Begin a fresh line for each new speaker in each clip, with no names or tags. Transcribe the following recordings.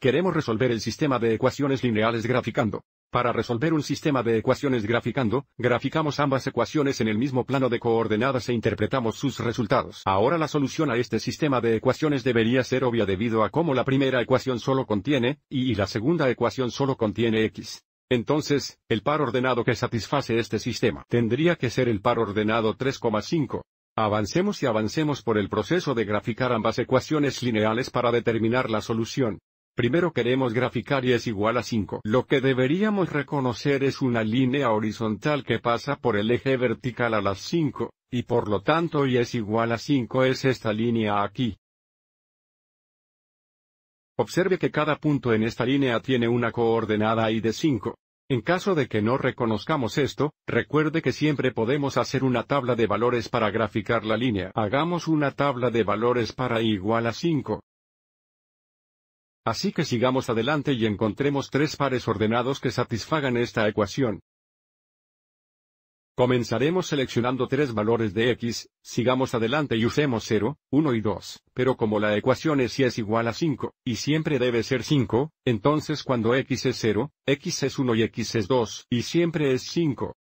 Queremos resolver el sistema de ecuaciones lineales graficando. Para resolver un sistema de ecuaciones graficando, graficamos ambas ecuaciones en el mismo plano de coordenadas e interpretamos sus resultados. Ahora la solución a este sistema de ecuaciones debería ser obvia debido a cómo la primera ecuación solo contiene y, y la segunda ecuación solo contiene x. Entonces, el par ordenado que satisface este sistema tendría que ser el par ordenado 3,5. Avancemos y avancemos por el proceso de graficar ambas ecuaciones lineales para determinar la solución. Primero queremos graficar y es igual a 5. Lo que deberíamos reconocer es una línea horizontal que pasa por el eje vertical a las 5, y por lo tanto y es igual a 5 es esta línea aquí. Observe que cada punto en esta línea tiene una coordenada y de 5. En caso de que no reconozcamos esto, recuerde que siempre podemos hacer una tabla de valores para graficar la línea. Hagamos una tabla de valores para igual a 5, Así que sigamos adelante y encontremos tres pares ordenados que satisfagan esta ecuación. Comenzaremos seleccionando tres valores de x, sigamos adelante y usemos 0, 1 y 2, pero como la ecuación es y es igual a 5, y siempre debe ser 5, entonces cuando x es 0, x es 1 y x es 2, y siempre es 5.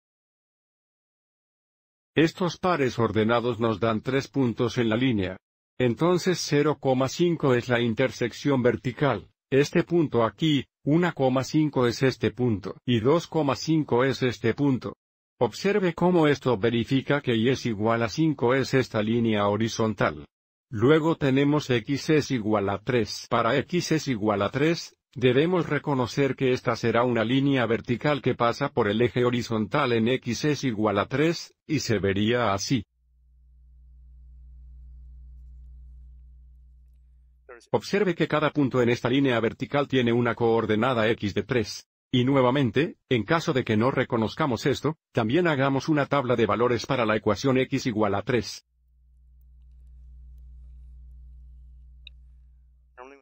Estos pares ordenados nos dan tres puntos en la línea, entonces 0,5 es la intersección vertical. Este punto aquí, 1,5 es este punto y 2,5 es este punto. Observe cómo esto verifica que y es igual a 5 es esta línea horizontal. Luego tenemos x es igual a 3. Para x es igual a 3, debemos reconocer que esta será una línea vertical que pasa por el eje horizontal en x es igual a 3, y se vería así. Observe que cada punto en esta línea vertical tiene una coordenada x de 3. Y nuevamente, en caso de que no reconozcamos esto, también hagamos una tabla de valores para la ecuación x igual a 3.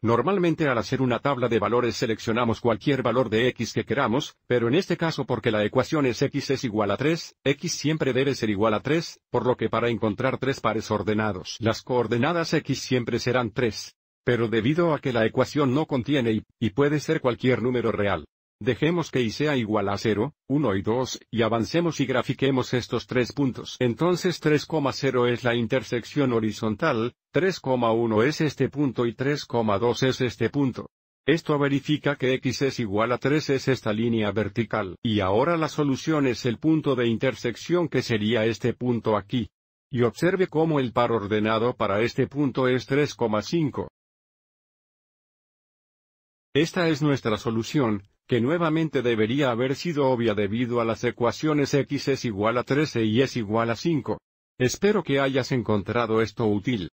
Normalmente al hacer una tabla de valores seleccionamos cualquier valor de x que queramos, pero en este caso porque la ecuación es x es igual a 3, x siempre debe ser igual a 3, por lo que para encontrar tres pares ordenados las coordenadas x siempre serán 3. Pero debido a que la ecuación no contiene y, y puede ser cualquier número real. Dejemos que y sea igual a 0, 1 y 2, y avancemos y grafiquemos estos tres puntos. Entonces 3,0 es la intersección horizontal, 3,1 es este punto y 3,2 es este punto. Esto verifica que x es igual a 3 es esta línea vertical. Y ahora la solución es el punto de intersección que sería este punto aquí. Y observe cómo el par ordenado para este punto es 3,5. Esta es nuestra solución, que nuevamente debería haber sido obvia debido a las ecuaciones x es igual a 13 y es igual a 5. Espero que hayas encontrado esto útil.